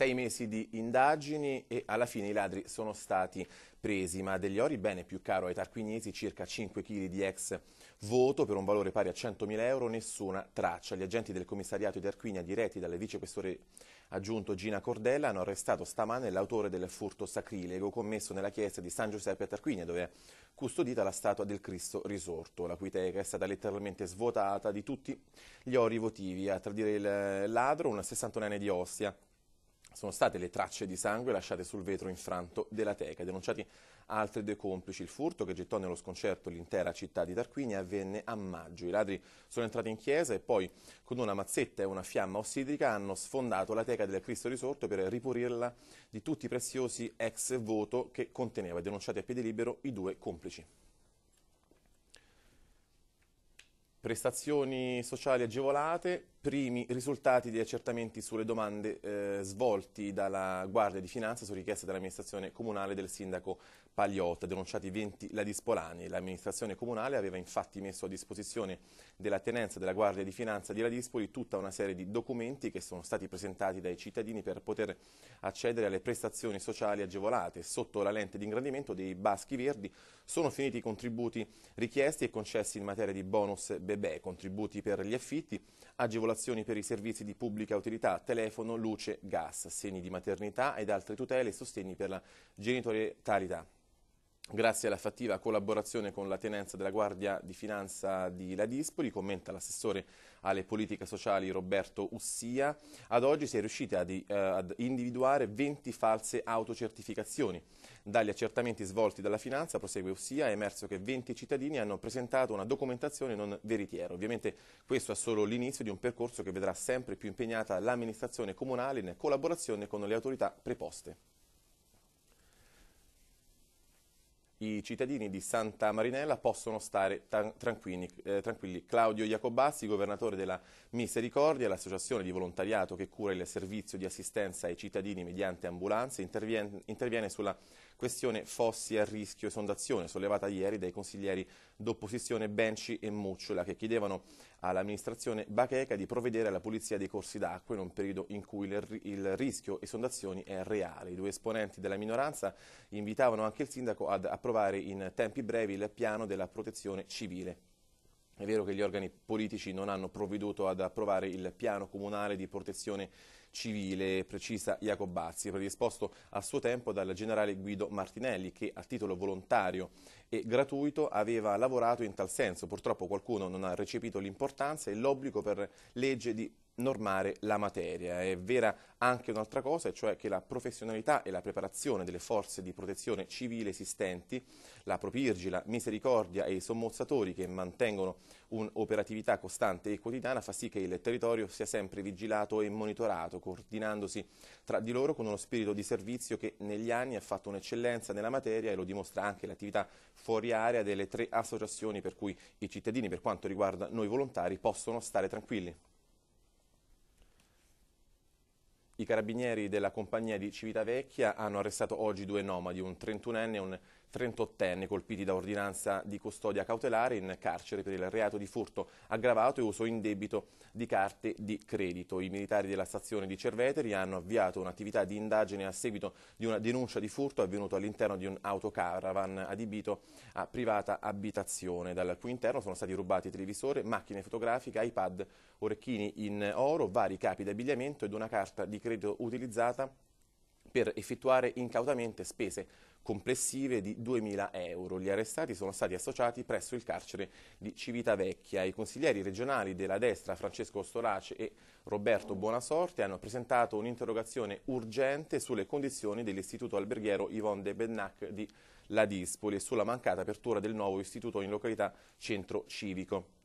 sei mesi di indagini e alla fine i ladri sono stati presi, ma degli ori bene più caro ai tarquiniesi, circa 5 kg di ex voto per un valore pari a 100.000 euro, nessuna traccia. Gli agenti del commissariato di Tarquinia, diretti dalle vicequestore aggiunto Gina Cordella, hanno arrestato stamane l'autore del furto sacrilego commesso nella chiesa di San Giuseppe a Tarquinia, dove è custodita la statua del Cristo risorto, la cui teca è stata letteralmente svuotata di tutti gli ori votivi. A tradire il ladro, un sessantonenne di Ostia, sono state le tracce di sangue lasciate sul vetro infranto della teca. Denunciati altri due complici. Il furto che gettò nello sconcerto l'intera città di Tarquini avvenne a maggio. I ladri sono entrati in chiesa e poi con una mazzetta e una fiamma ossidrica hanno sfondato la teca del Cristo risorto per ripurirla di tutti i preziosi ex voto che conteneva. Denunciati a piede libero i due complici. Prestazioni sociali agevolate, primi risultati degli accertamenti sulle domande eh, svolti dalla Guardia di Finanza su richiesta dell'amministrazione comunale del sindaco Pagliotta, denunciati 20 ladispolani. L'amministrazione comunale aveva infatti messo a disposizione della tenenza della Guardia di Finanza di Ladispoli tutta una serie di documenti che sono stati presentati dai cittadini per poter accedere alle prestazioni sociali agevolate. Sotto la lente di ingrandimento dei baschi verdi sono finiti i contributi richiesti e concessi in materia di bonus bebè, contributi per gli affitti, agevolati agevolazioni per i servizi di pubblica utilità, telefono, luce, gas, segni di maternità ed altre tutele e sostegni per la genitorialità. Grazie alla fattiva collaborazione con la tenenza della Guardia di Finanza di Ladispoli, commenta l'assessore alle politiche sociali Roberto Ussia, ad oggi si è riusciti ad, eh, ad individuare 20 false autocertificazioni. Dagli accertamenti svolti dalla finanza, prosegue Ussia, è emerso che 20 cittadini hanno presentato una documentazione non veritiera. Ovviamente questo è solo l'inizio di un percorso che vedrà sempre più impegnata l'amministrazione comunale in collaborazione con le autorità preposte. i cittadini di Santa Marinella possono stare tranquilli, eh, tranquilli. Claudio Iacobazzi, governatore della Misericordia, l'associazione di volontariato che cura il servizio di assistenza ai cittadini mediante ambulanze, interviene, interviene sulla questione fossi a rischio e sondazione sollevata ieri dai consiglieri d'opposizione Benci e Mucciola, che chiedevano all'amministrazione Bacheca di provvedere alla pulizia dei corsi d'acqua in un periodo in cui il rischio e sondazioni è reale. I due esponenti della minoranza invitavano anche il sindaco ad approvare approvare in tempi brevi il piano della protezione civile. È vero che gli organi politici non hanno provveduto ad approvare il piano comunale di protezione civile, precisa Jacobazzi, predisposto a suo tempo dal generale Guido Martinelli, che a titolo volontario e gratuito aveva lavorato in tal senso. Purtroppo qualcuno non ha recepito l'importanza e l'obbligo per legge di normare la materia. È vera anche un'altra cosa, cioè che la professionalità e la preparazione delle forze di protezione civile esistenti, la Propirgi, la Misericordia e i sommozzatori che mantengono un'operatività costante e quotidiana fa sì che il territorio sia sempre vigilato e monitorato, coordinandosi tra di loro con uno spirito di servizio che negli anni ha fatto un'eccellenza nella materia e lo dimostra anche l'attività fuori area delle tre associazioni per cui i cittadini, per quanto riguarda noi volontari, possono stare tranquilli. I carabinieri della compagnia di Civitavecchia hanno arrestato oggi due nomadi, un 31enne e un 38enne colpiti da ordinanza di custodia cautelare in carcere per il reato di furto aggravato e uso in debito di carte di credito. I militari della stazione di Cerveteri hanno avviato un'attività di indagine a seguito di una denuncia di furto avvenuto all'interno di un autocaravan adibito a privata abitazione, dal cui interno sono stati rubati televisore, macchine fotografiche, iPad, orecchini in oro, vari capi di abbigliamento ed una carta di credito utilizzata per effettuare incautamente spese complessive di 2.000 euro. Gli arrestati sono stati associati presso il carcere di Civitavecchia. I consiglieri regionali della destra Francesco Storace e Roberto Buonasorte hanno presentato un'interrogazione urgente sulle condizioni dell'istituto alberghiero Yvonne de Bennac di Ladispoli e sulla mancata apertura del nuovo istituto in località centro civico.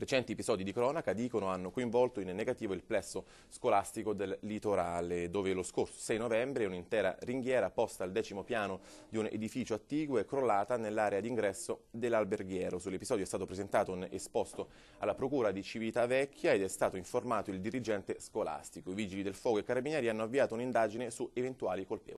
Recenti episodi di cronaca dicono hanno coinvolto in negativo il plesso scolastico del litorale, dove lo scorso 6 novembre un'intera ringhiera posta al decimo piano di un edificio attiguo è crollata nell'area d'ingresso dell'alberghiero. Sull'episodio è stato presentato un esposto alla procura di Civitavecchia ed è stato informato il dirigente scolastico. I vigili del fuoco e i carabinieri hanno avviato un'indagine su eventuali colpevoli.